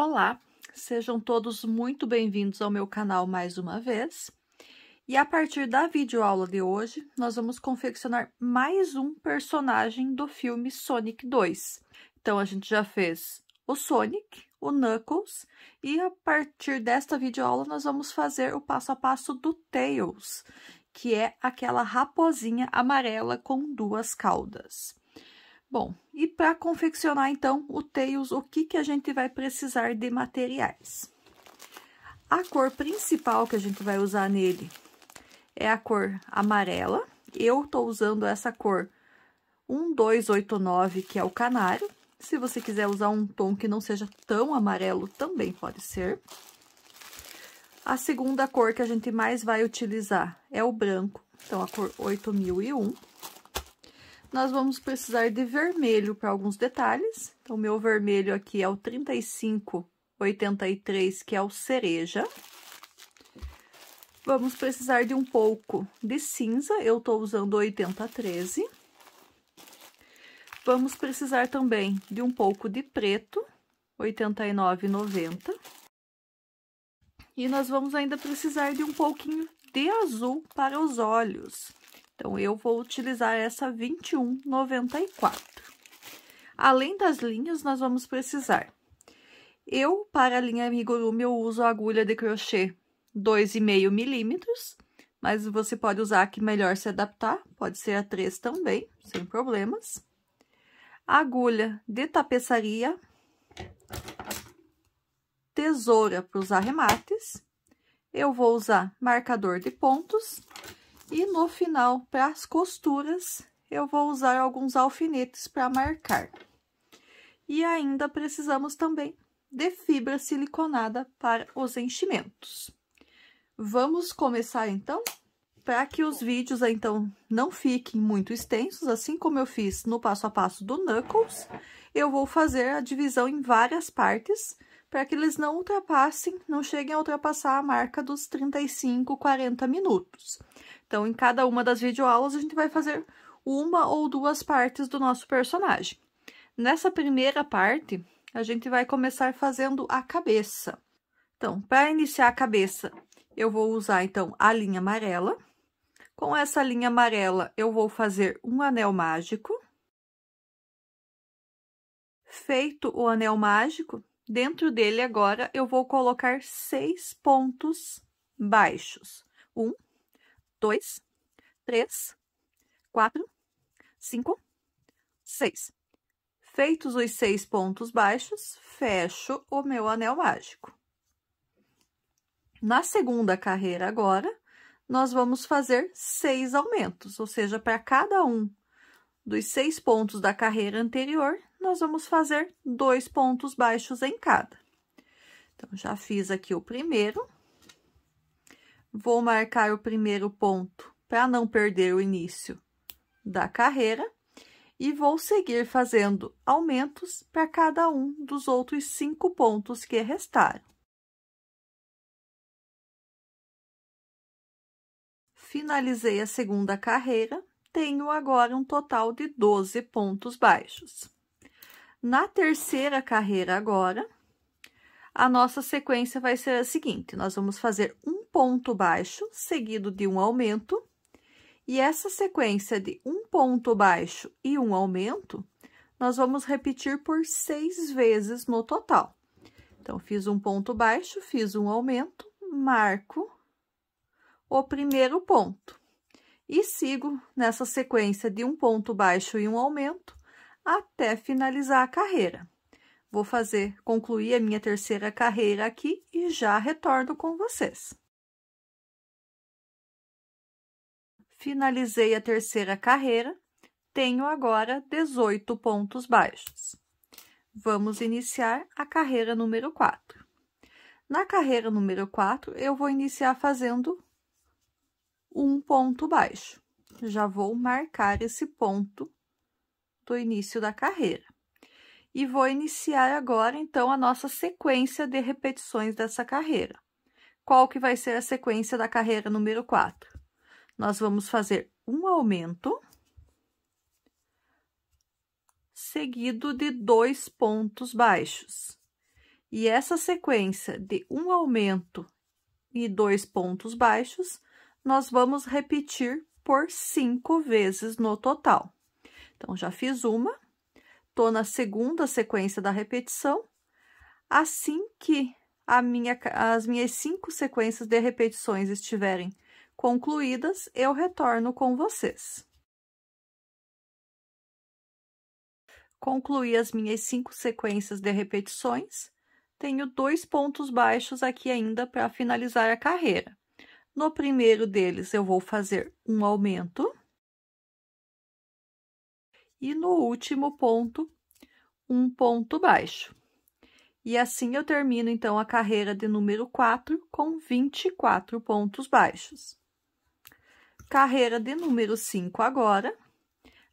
Olá, sejam todos muito bem-vindos ao meu canal mais uma vez. E a partir da videoaula de hoje, nós vamos confeccionar mais um personagem do filme Sonic 2. Então, a gente já fez o Sonic, o Knuckles, e a partir desta videoaula, nós vamos fazer o passo a passo do Tails, que é aquela raposinha amarela com duas caudas. Bom, e para confeccionar então o tails, o que, que a gente vai precisar de materiais? A cor principal que a gente vai usar nele é a cor amarela. Eu estou usando essa cor 1289, que é o canário. Se você quiser usar um tom que não seja tão amarelo, também pode ser. A segunda cor que a gente mais vai utilizar é o branco, então a cor 8001. Nós vamos precisar de vermelho para alguns detalhes. Então, meu vermelho aqui é o 3583, que é o cereja. Vamos precisar de um pouco de cinza, eu estou usando 8013. Vamos precisar também de um pouco de preto, 89,90. E nós vamos ainda precisar de um pouquinho de azul para os olhos. Então, eu vou utilizar essa 21,94. Além das linhas, nós vamos precisar. Eu, para a linha amigurumi, eu uso a agulha de crochê 2,5 milímetros, mas você pode usar a que melhor se adaptar, pode ser a 3 também, sem problemas. Agulha de tapeçaria, tesoura para os arremates, eu vou usar marcador de pontos e no final, para as costuras, eu vou usar alguns alfinetes para marcar. E ainda precisamos também de fibra siliconada para os enchimentos. Vamos começar, então? Para que os vídeos, então, não fiquem muito extensos, assim como eu fiz no passo a passo do Knuckles, eu vou fazer a divisão em várias partes, para que eles não ultrapassem, não cheguem a ultrapassar a marca dos 35, 40 minutos. Então, em cada uma das videoaulas, a gente vai fazer uma ou duas partes do nosso personagem. Nessa primeira parte, a gente vai começar fazendo a cabeça. Então, para iniciar a cabeça, eu vou usar, então, a linha amarela. Com essa linha amarela, eu vou fazer um anel mágico. Feito o anel mágico, dentro dele agora eu vou colocar seis pontos baixos. Um, 2, 3, 4, 5, 6. Feitos os seis pontos baixos, fecho o meu anel mágico. Na segunda carreira agora, nós vamos fazer seis aumentos, ou seja, para cada um dos seis pontos da carreira anterior, nós vamos fazer dois pontos baixos em cada. Então, já fiz aqui o primeiro, Vou marcar o primeiro ponto para não perder o início da carreira e vou seguir fazendo aumentos para cada um dos outros cinco pontos que restaram. Finalizei a segunda carreira, tenho agora um total de 12 pontos baixos. Na terceira carreira agora, a nossa sequência vai ser a seguinte, nós vamos fazer um ponto baixo seguido de um aumento, e essa sequência de um ponto baixo e um aumento, nós vamos repetir por seis vezes no total. Então, fiz um ponto baixo, fiz um aumento, marco o primeiro ponto. E sigo nessa sequência de um ponto baixo e um aumento até finalizar a carreira. Vou fazer concluir a minha terceira carreira aqui e já retorno com vocês. Finalizei a terceira carreira, tenho agora 18 pontos baixos. Vamos iniciar a carreira número 4. Na carreira número 4, eu vou iniciar fazendo um ponto baixo. Já vou marcar esse ponto do início da carreira e vou iniciar agora, então, a nossa sequência de repetições dessa carreira. Qual que vai ser a sequência da carreira número 4? Nós vamos fazer um aumento, seguido de dois pontos baixos. E essa sequência de um aumento e dois pontos baixos, nós vamos repetir por cinco vezes no total. Então, já fiz uma, Estou na segunda sequência da repetição. Assim que minha, as minhas cinco sequências de repetições estiverem concluídas, eu retorno com vocês. Concluí as minhas cinco sequências de repetições. Tenho dois pontos baixos aqui ainda para finalizar a carreira. No primeiro deles, eu vou fazer um aumento e no último ponto, um ponto baixo. E assim eu termino, então, a carreira de número 4 com 24 pontos baixos. Carreira de número 5 agora,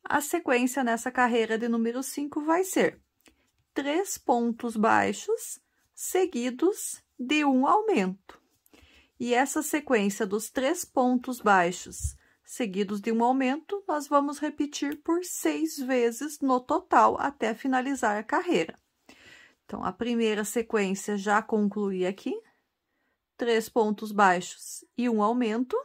a sequência nessa carreira de número 5 vai ser três pontos baixos seguidos de um aumento. E essa sequência dos três pontos baixos seguidos de um aumento, nós vamos repetir por seis vezes no total até finalizar a carreira. Então, a primeira sequência já concluí aqui, três pontos baixos e um aumento.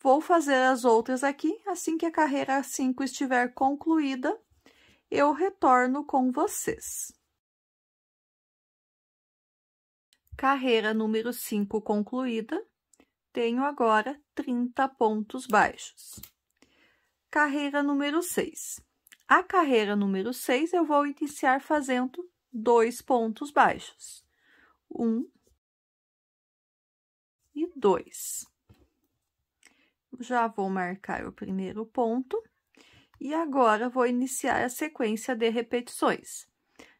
Vou fazer as outras aqui, assim que a carreira 5 estiver concluída, eu retorno com vocês. Carreira número 5 concluída, tenho agora 30 pontos baixos. Carreira número 6. A carreira número 6 eu vou iniciar fazendo dois pontos baixos. Um e dois. Já vou marcar o primeiro ponto. E agora, vou iniciar a sequência de repetições.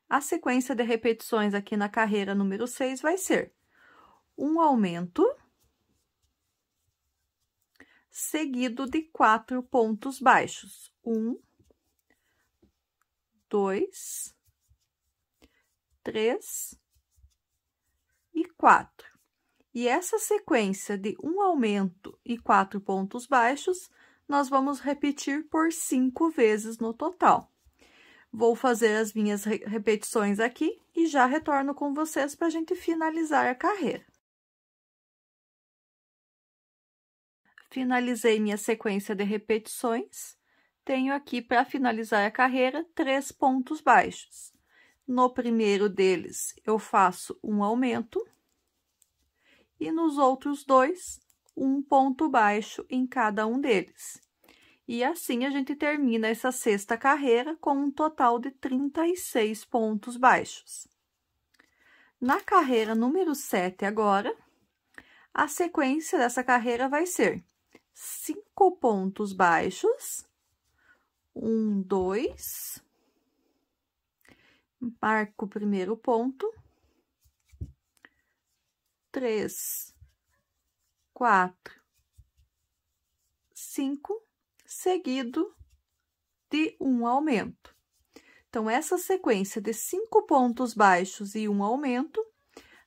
A sequência de repetições aqui na carreira número 6 vai ser um aumento seguido de quatro pontos baixos. Um, dois, três e quatro. E essa sequência de um aumento e quatro pontos baixos, nós vamos repetir por cinco vezes no total. Vou fazer as minhas repetições aqui e já retorno com vocês para a gente finalizar a carreira. Finalizei minha sequência de repetições. Tenho aqui, para finalizar a carreira, três pontos baixos. No primeiro deles, eu faço um aumento. E nos outros dois, um ponto baixo em cada um deles. E assim, a gente termina essa sexta carreira com um total de 36 pontos baixos. Na carreira número 7 agora, a sequência dessa carreira vai ser cinco pontos baixos. Um, dois. Marco o primeiro ponto. Três, quatro, cinco, seguido de um aumento. Então, essa sequência de cinco pontos baixos e um aumento,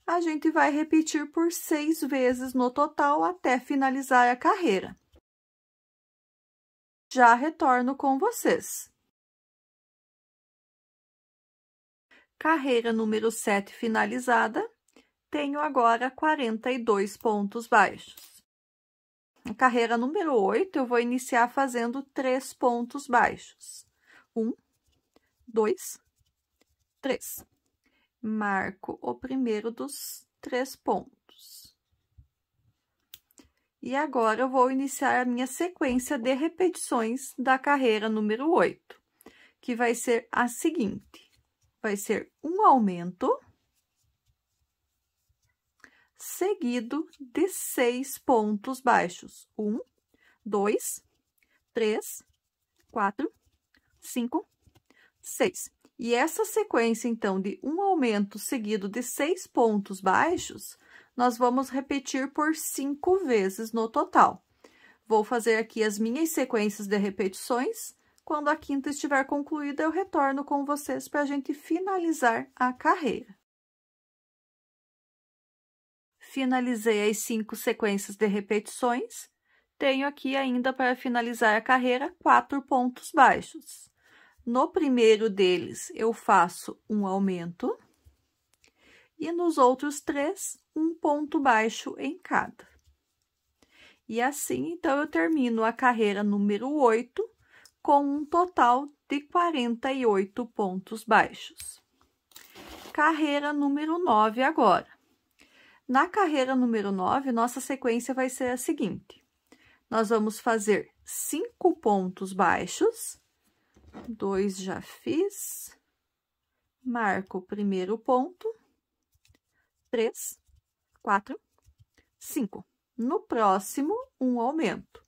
a gente vai repetir por seis vezes no total até finalizar a carreira. Já retorno com vocês. Carreira número 7 finalizada, tenho agora 42 pontos baixos. Na carreira número 8, eu vou iniciar fazendo três pontos baixos. Um, dois, três. Marco o primeiro dos três pontos. E agora eu vou iniciar a minha sequência de repetições da carreira número 8, que vai ser a seguinte. Vai ser um aumento seguido de seis pontos baixos. Um, dois, três, quatro, cinco, seis. E essa sequência, então, de um aumento seguido de seis pontos baixos, nós vamos repetir por cinco vezes no total. Vou fazer aqui as minhas sequências de repetições. Quando a quinta estiver concluída, eu retorno com vocês para a gente finalizar a carreira. Finalizei as cinco sequências de repetições. Tenho aqui ainda para finalizar a carreira quatro pontos baixos. No primeiro deles, eu faço um aumento e nos outros três, um ponto baixo em cada. E assim, então, eu termino a carreira número 8 com um total de 48 pontos baixos. Carreira número 9 agora. Na carreira número 9, nossa sequência vai ser a seguinte. Nós vamos fazer cinco pontos baixos. Dois já fiz. Marco o primeiro ponto três, quatro, cinco. No próximo, um aumento.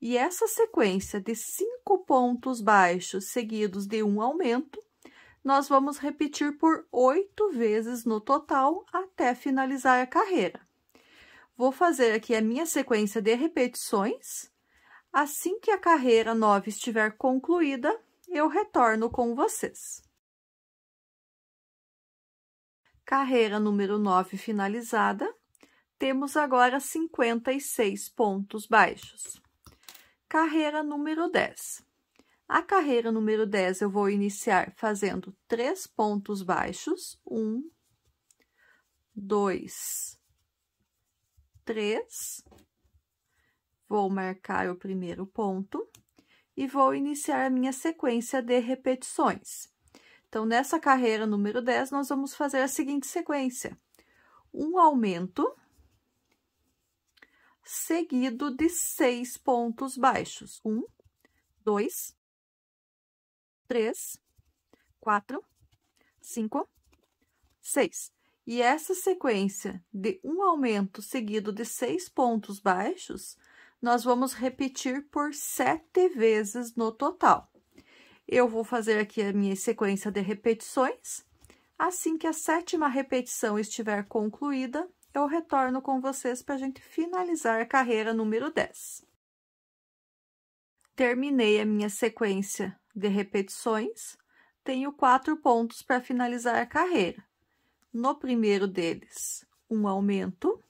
E essa sequência de cinco pontos baixos seguidos de um aumento, nós vamos repetir por oito vezes no total até finalizar a carreira. Vou fazer aqui a minha sequência de repetições. Assim que a carreira 9 estiver concluída, eu retorno com vocês. Carreira número 9 finalizada, temos agora 56 pontos baixos. Carreira número 10. A carreira número 10 eu vou iniciar fazendo três pontos baixos. Um, dois, três. Vou marcar o primeiro ponto e vou iniciar a minha sequência de repetições. Então, nessa carreira número 10, nós vamos fazer a seguinte sequência. Um aumento seguido de seis pontos baixos. Um, dois, três, quatro, cinco, seis. E essa sequência de um aumento seguido de seis pontos baixos, nós vamos repetir por sete vezes no total. Eu vou fazer aqui a minha sequência de repetições. Assim que a sétima repetição estiver concluída, eu retorno com vocês para a gente finalizar a carreira número 10. Terminei a minha sequência de repetições, tenho quatro pontos para finalizar a carreira. No primeiro deles, um aumento,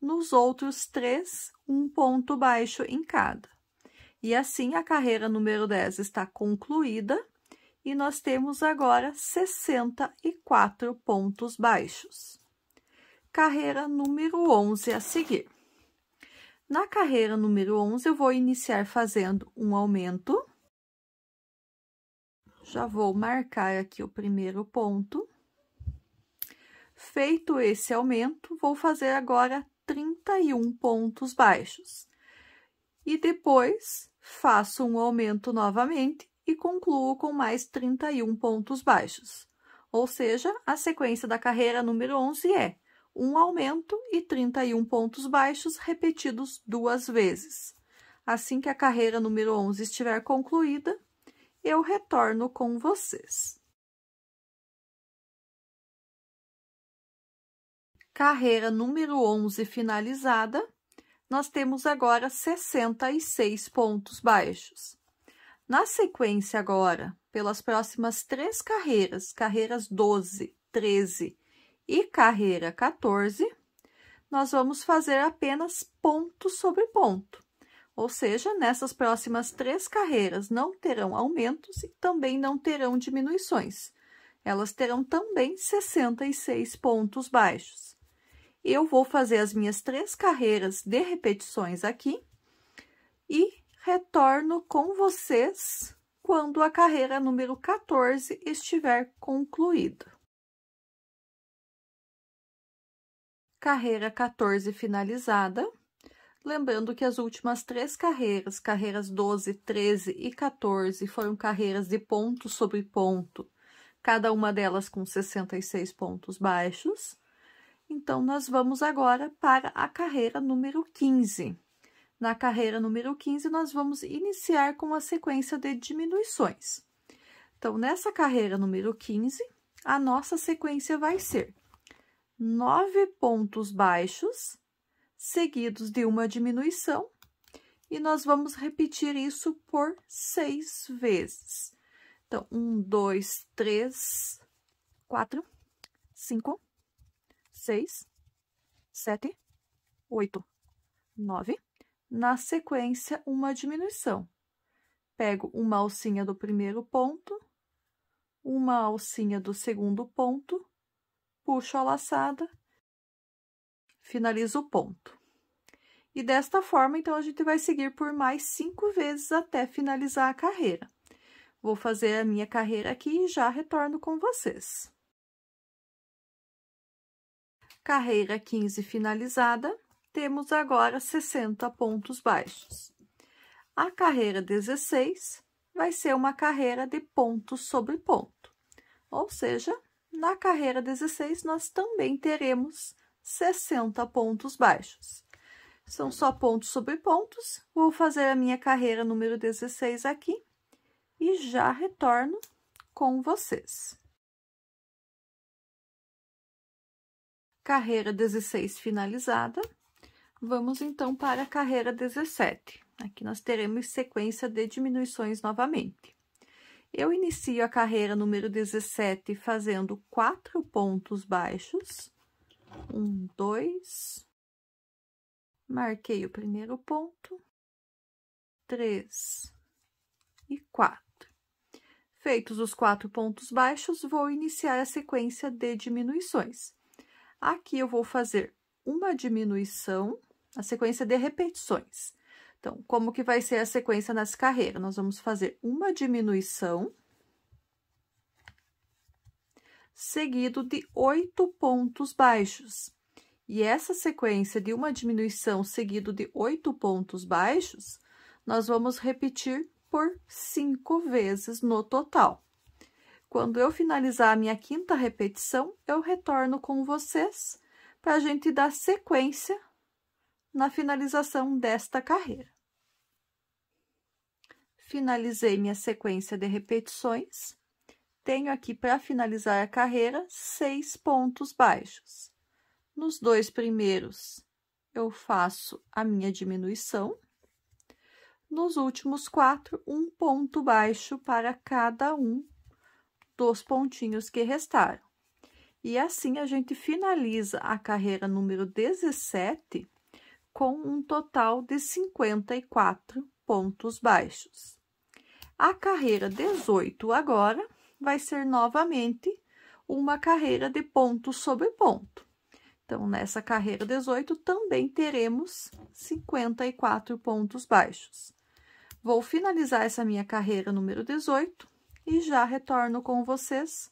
nos outros três, um ponto baixo em cada. E assim, a carreira número 10 está concluída e nós temos agora 64 pontos baixos. Carreira número 11 a seguir. Na carreira número 11, eu vou iniciar fazendo um aumento. Já vou marcar aqui o primeiro ponto. Feito esse aumento, vou fazer agora 31 pontos baixos. E depois, faço um aumento novamente e concluo com mais 31 pontos baixos. Ou seja, a sequência da carreira número 11 é um aumento e 31 pontos baixos repetidos duas vezes. Assim que a carreira número 11 estiver concluída, eu retorno com vocês. Carreira número 11 finalizada, nós temos agora 66 pontos baixos. Na sequência agora, pelas próximas três carreiras, carreiras 12, 13 e carreira 14, nós vamos fazer apenas ponto sobre ponto. Ou seja, nessas próximas três carreiras não terão aumentos e também não terão diminuições. Elas terão também 66 pontos baixos eu vou fazer as minhas três carreiras de repetições aqui e retorno com vocês quando a carreira número 14 estiver concluída. Carreira 14 finalizada. Lembrando que as últimas três carreiras, carreiras 12, 13 e 14, foram carreiras de ponto sobre ponto, cada uma delas com 66 pontos baixos. Então, nós vamos agora para a carreira número 15. Na carreira número 15, nós vamos iniciar com a sequência de diminuições. Então, nessa carreira número 15, a nossa sequência vai ser nove pontos baixos, seguidos de uma diminuição, e nós vamos repetir isso por seis vezes. Então, um, dois, três, quatro, cinco, seis, sete, oito, nove. Na sequência, uma diminuição. Pego uma alcinha do primeiro ponto, uma alcinha do segundo ponto, puxo a laçada, finalizo o ponto. E desta forma, então, a gente vai seguir por mais cinco vezes até finalizar a carreira. Vou fazer a minha carreira aqui e já retorno com vocês. Carreira 15 finalizada, temos agora 60 pontos baixos. A carreira 16 vai ser uma carreira de ponto sobre ponto, ou seja, na carreira 16 nós também teremos 60 pontos baixos. São só pontos sobre pontos, vou fazer a minha carreira número 16 aqui e já retorno com vocês. Carreira 16 finalizada. Vamos, então, para a carreira 17. Aqui nós teremos sequência de diminuições novamente. Eu inicio a carreira número 17 fazendo quatro pontos baixos. Um, dois. Marquei o primeiro ponto. Três e quatro. Feitos os quatro pontos baixos, vou iniciar a sequência de diminuições. Aqui eu vou fazer uma diminuição, a sequência de repetições. Então, como que vai ser a sequência nessa carreira? Nós vamos fazer uma diminuição, seguido de oito pontos baixos. E essa sequência de uma diminuição seguido de oito pontos baixos, nós vamos repetir por cinco vezes no total. Quando eu finalizar a minha quinta repetição, eu retorno com vocês para a gente dar sequência na finalização desta carreira. Finalizei minha sequência de repetições. Tenho aqui, para finalizar a carreira, seis pontos baixos. Nos dois primeiros, eu faço a minha diminuição. Nos últimos quatro, um ponto baixo para cada um dos pontinhos que restaram. E assim, a gente finaliza a carreira número 17 com um total de 54 pontos baixos. A carreira 18 agora vai ser novamente uma carreira de ponto sobre ponto. Então, nessa carreira 18, também teremos 54 pontos baixos. Vou finalizar essa minha carreira número 18 e já retorno com vocês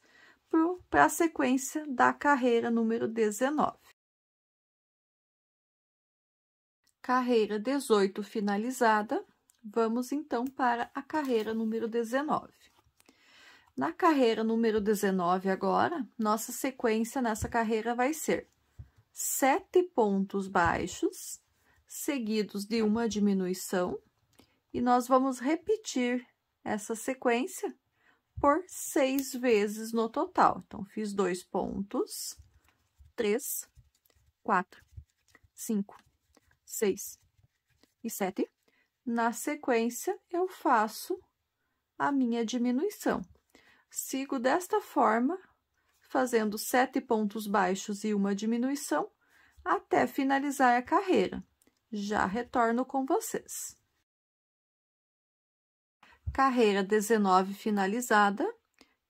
para a sequência da carreira número 19. Carreira 18 finalizada, vamos então para a carreira número 19. Na carreira número 19 agora, nossa sequência nessa carreira vai ser sete pontos baixos, seguidos de uma diminuição, e nós vamos repetir essa sequência por seis vezes no total. Então, fiz dois pontos, três, quatro, cinco, seis e sete. Na sequência, eu faço a minha diminuição. Sigo desta forma, fazendo sete pontos baixos e uma diminuição, até finalizar a carreira. Já retorno com vocês. Carreira 19 finalizada,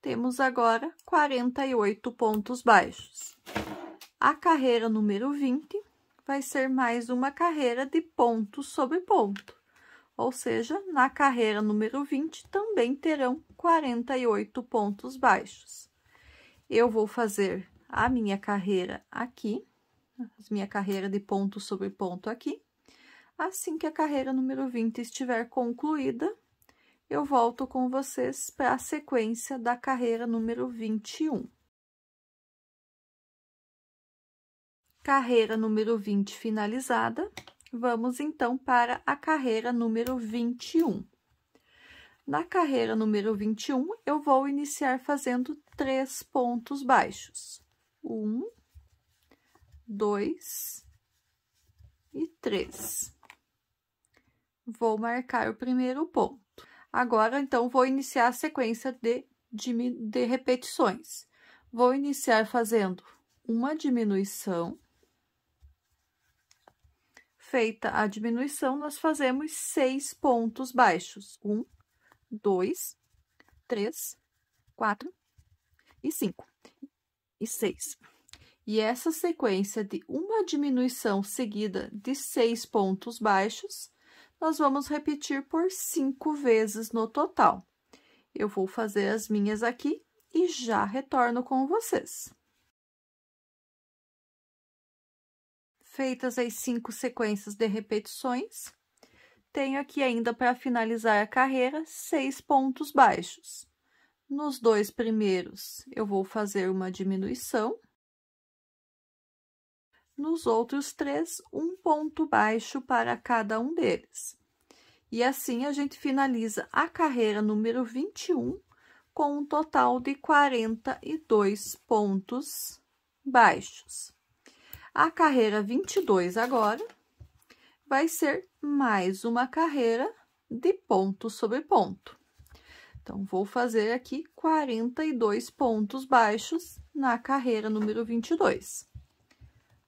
temos agora 48 pontos baixos. A carreira número 20 vai ser mais uma carreira de ponto sobre ponto. Ou seja, na carreira número 20 também terão 48 pontos baixos. Eu vou fazer a minha carreira aqui, minha carreira de ponto sobre ponto aqui. Assim que a carreira número 20 estiver concluída, eu volto com vocês para a sequência da carreira número 21. Carreira número 20 finalizada, vamos então para a carreira número 21. Na carreira número 21, eu vou iniciar fazendo três pontos baixos. Um, dois e três. Vou marcar o primeiro ponto. Agora, então, vou iniciar a sequência de, de, de repetições. Vou iniciar fazendo uma diminuição. Feita a diminuição, nós fazemos seis pontos baixos. Um, dois, três, quatro e cinco e seis. E essa sequência de uma diminuição seguida de seis pontos baixos nós vamos repetir por cinco vezes no total. Eu vou fazer as minhas aqui e já retorno com vocês. Feitas as cinco sequências de repetições, tenho aqui ainda para finalizar a carreira seis pontos baixos. Nos dois primeiros, eu vou fazer uma diminuição nos outros três, um ponto baixo para cada um deles. E assim, a gente finaliza a carreira número 21 com um total de 42 pontos baixos. A carreira 22 agora vai ser mais uma carreira de ponto sobre ponto. Então, vou fazer aqui 42 pontos baixos na carreira número 22.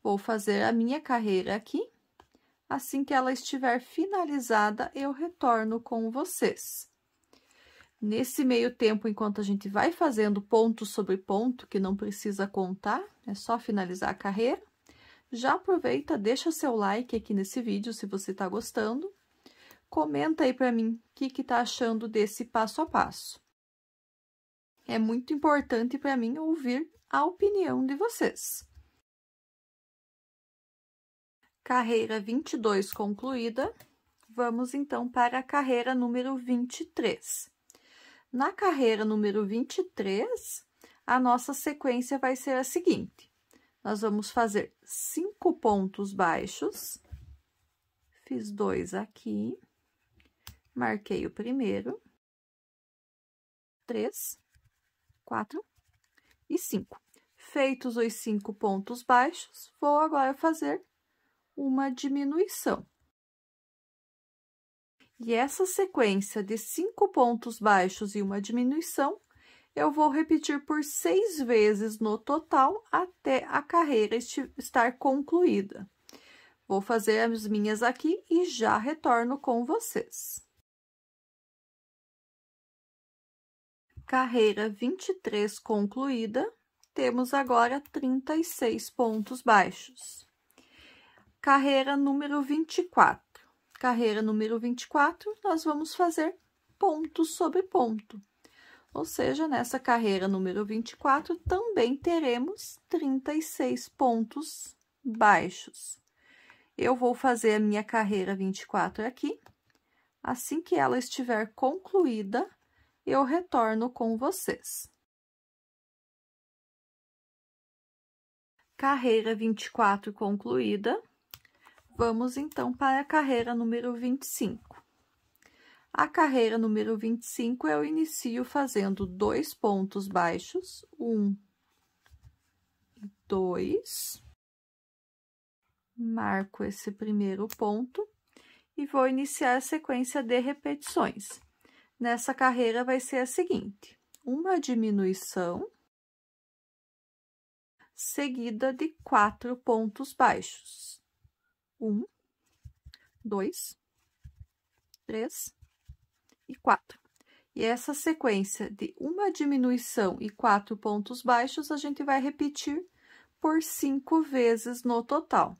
Vou fazer a minha carreira aqui. Assim que ela estiver finalizada, eu retorno com vocês. Nesse meio tempo, enquanto a gente vai fazendo ponto sobre ponto, que não precisa contar, é só finalizar a carreira, já aproveita, deixa seu like aqui nesse vídeo, se você está gostando. Comenta aí para mim o que, que tá achando desse passo a passo. É muito importante para mim ouvir a opinião de vocês. Carreira 22 concluída, vamos então para a carreira número 23. Na carreira número 23, a nossa sequência vai ser a seguinte. Nós vamos fazer cinco pontos baixos. Fiz dois aqui. Marquei o primeiro. Três, quatro e cinco. Feitos os cinco pontos baixos, vou agora fazer uma diminuição. E essa sequência de cinco pontos baixos e uma diminuição, eu vou repetir por seis vezes no total até a carreira estar concluída. Vou fazer as minhas aqui e já retorno com vocês. Carreira 23 concluída, temos agora 36 pontos baixos carreira número 24. Carreira número 24, nós vamos fazer ponto sobre ponto. Ou seja, nessa carreira número 24, também teremos 36 pontos baixos. Eu vou fazer a minha carreira 24 aqui. Assim que ela estiver concluída, eu retorno com vocês. Carreira 24 concluída, Vamos então para a carreira número 25. A carreira número 25 eu inicio fazendo dois pontos baixos, um e dois. Marco esse primeiro ponto e vou iniciar a sequência de repetições. Nessa carreira vai ser a seguinte: uma diminuição seguida de quatro pontos baixos um, dois, três e quatro. E essa sequência de uma diminuição e quatro pontos baixos, a gente vai repetir por cinco vezes no total.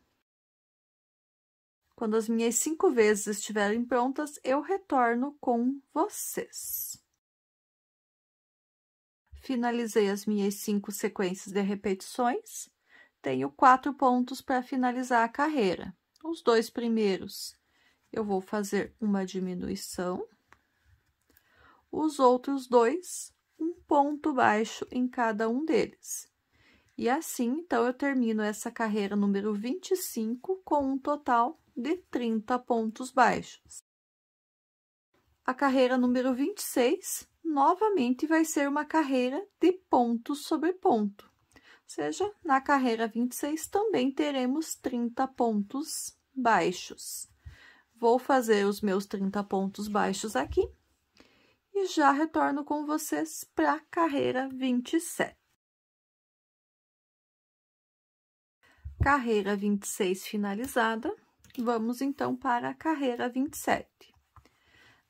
Quando as minhas cinco vezes estiverem prontas, eu retorno com vocês. Finalizei as minhas cinco sequências de repetições. Tenho quatro pontos para finalizar a carreira os dois primeiros eu vou fazer uma diminuição, os outros dois, um ponto baixo em cada um deles. E assim, então, eu termino essa carreira número 25 com um total de 30 pontos baixos. A carreira número 26, novamente, vai ser uma carreira de ponto sobre ponto seja, na carreira 26 também teremos 30 pontos baixos. Vou fazer os meus 30 pontos baixos aqui e já retorno com vocês para a carreira 27. Carreira 26 finalizada, vamos então para a carreira 27.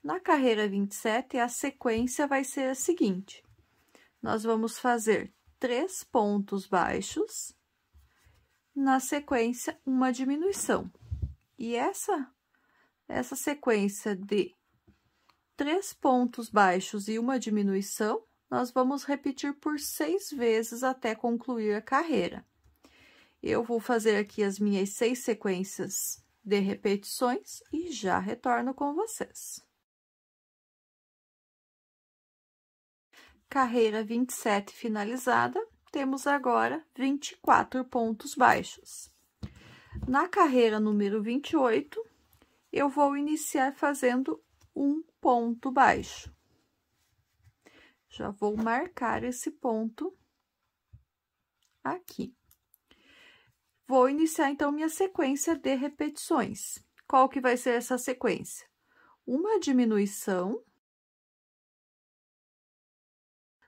Na carreira 27, a sequência vai ser a seguinte. Nós vamos fazer três pontos baixos, na sequência, uma diminuição. E essa, essa sequência de três pontos baixos e uma diminuição, nós vamos repetir por seis vezes até concluir a carreira. Eu vou fazer aqui as minhas seis sequências de repetições e já retorno com vocês. Carreira 27 finalizada, temos agora 24 pontos baixos. Na carreira número 28, eu vou iniciar fazendo um ponto baixo. Já vou marcar esse ponto aqui. Vou iniciar, então, minha sequência de repetições. Qual que vai ser essa sequência? Uma diminuição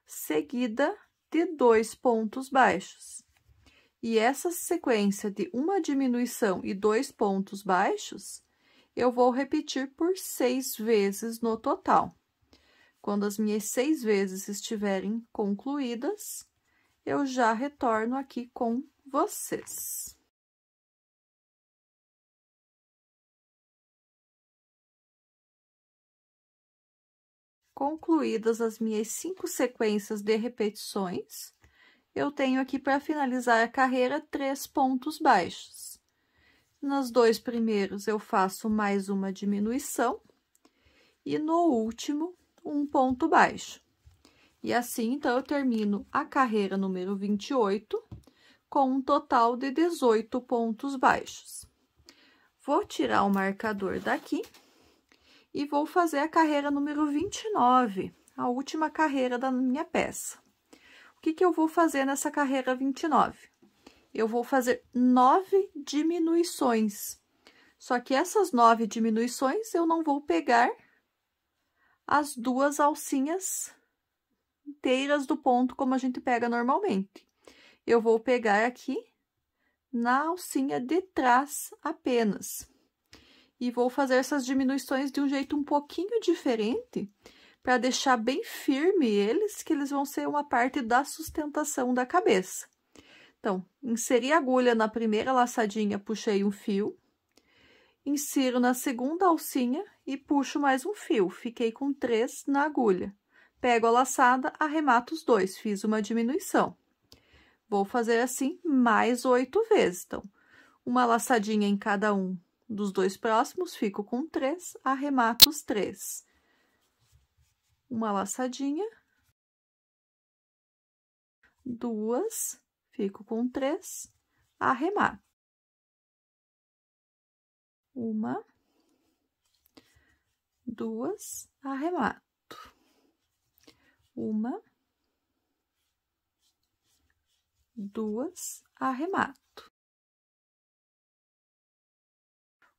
seguida de dois pontos baixos. E essa sequência de uma diminuição e dois pontos baixos, eu vou repetir por seis vezes no total. Quando as minhas seis vezes estiverem concluídas, eu já retorno aqui com vocês. concluídas as minhas cinco sequências de repetições, eu tenho aqui para finalizar a carreira três pontos baixos. Nos dois primeiros, eu faço mais uma diminuição e no último, um ponto baixo. E assim, então, eu termino a carreira número 28 com um total de 18 pontos baixos. Vou tirar o marcador daqui e vou fazer a carreira número 29, a última carreira da minha peça. O que, que eu vou fazer nessa carreira 29? Eu vou fazer nove diminuições. Só que essas nove diminuições, eu não vou pegar as duas alcinhas inteiras do ponto, como a gente pega normalmente. Eu vou pegar aqui na alcinha de trás apenas e vou fazer essas diminuições de um jeito um pouquinho diferente, para deixar bem firme eles, que eles vão ser uma parte da sustentação da cabeça. Então, inseri a agulha na primeira laçadinha, puxei um fio, insiro na segunda alcinha e puxo mais um fio, fiquei com três na agulha. Pego a laçada, arremato os dois, fiz uma diminuição. Vou fazer assim mais oito vezes, então, uma laçadinha em cada um dos dois próximos, fico com três, arremato os três. Uma laçadinha. Duas, fico com três, arremato. Uma, duas, arremato. Uma, duas, arremato.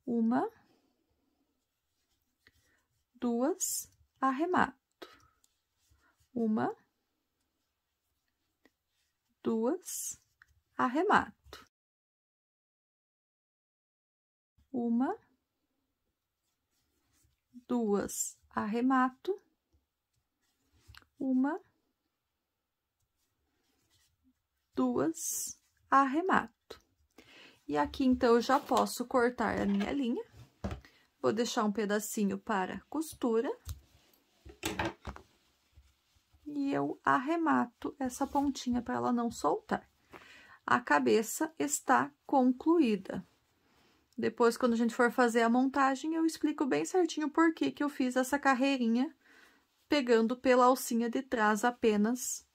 uma, duas, arremato, uma, duas, arremato, uma, duas, arremato, uma, duas, arremato. E aqui, então, eu já posso cortar a minha linha. Vou deixar um pedacinho para costura. E eu arremato essa pontinha para ela não soltar. A cabeça está concluída. Depois, quando a gente for fazer a montagem, eu explico bem certinho por que que eu fiz essa carreirinha pegando pela alcinha de trás apenas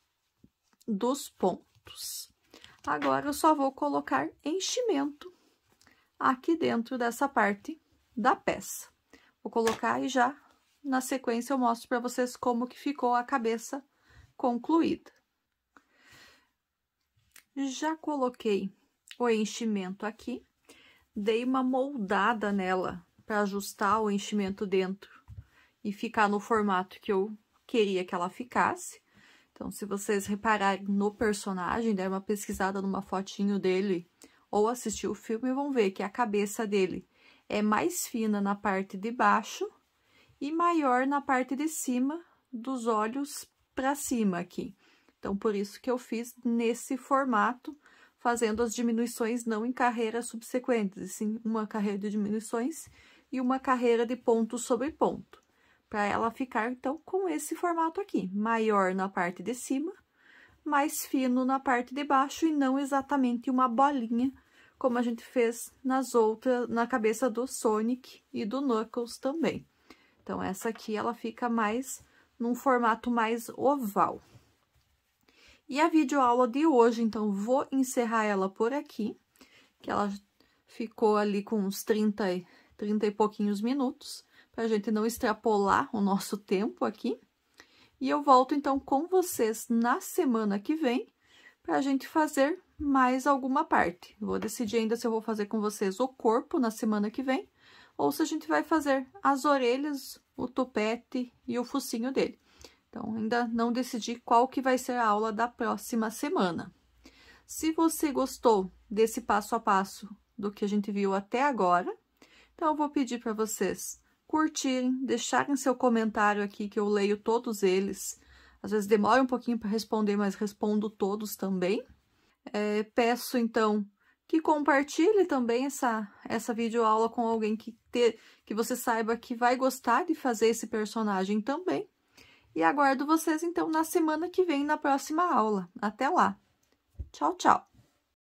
dos pontos. Agora, eu só vou colocar enchimento aqui dentro dessa parte da peça. Vou colocar e já na sequência eu mostro para vocês como que ficou a cabeça concluída. Já coloquei o enchimento aqui, dei uma moldada nela para ajustar o enchimento dentro e ficar no formato que eu queria que ela ficasse. Então, se vocês repararem no personagem, der uma pesquisada numa fotinho dele ou assistir o filme, vão ver que a cabeça dele é mais fina na parte de baixo e maior na parte de cima dos olhos para cima aqui. Então, por isso que eu fiz nesse formato, fazendo as diminuições não em carreiras subsequentes, sim uma carreira de diminuições e uma carreira de ponto sobre ponto para ela ficar, então, com esse formato aqui. Maior na parte de cima, mais fino na parte de baixo e não exatamente uma bolinha, como a gente fez nas outras, na cabeça do Sonic e do Knuckles também. Então, essa aqui, ela fica mais num formato mais oval. E a videoaula de hoje, então, vou encerrar ela por aqui, que ela ficou ali com uns 30, 30 e pouquinhos minutos para a gente não extrapolar o nosso tempo aqui. E eu volto, então, com vocês na semana que vem para a gente fazer mais alguma parte. Vou decidir ainda se eu vou fazer com vocês o corpo na semana que vem ou se a gente vai fazer as orelhas, o topete e o focinho dele. Então, ainda não decidi qual que vai ser a aula da próxima semana. Se você gostou desse passo a passo do que a gente viu até agora, então eu vou pedir para vocês curtirem, deixarem seu comentário aqui, que eu leio todos eles. Às vezes demora um pouquinho para responder, mas respondo todos também. É, peço, então, que compartilhe também essa, essa videoaula com alguém que, te, que você saiba que vai gostar de fazer esse personagem também. E aguardo vocês, então, na semana que vem, na próxima aula. Até lá! Tchau, tchau!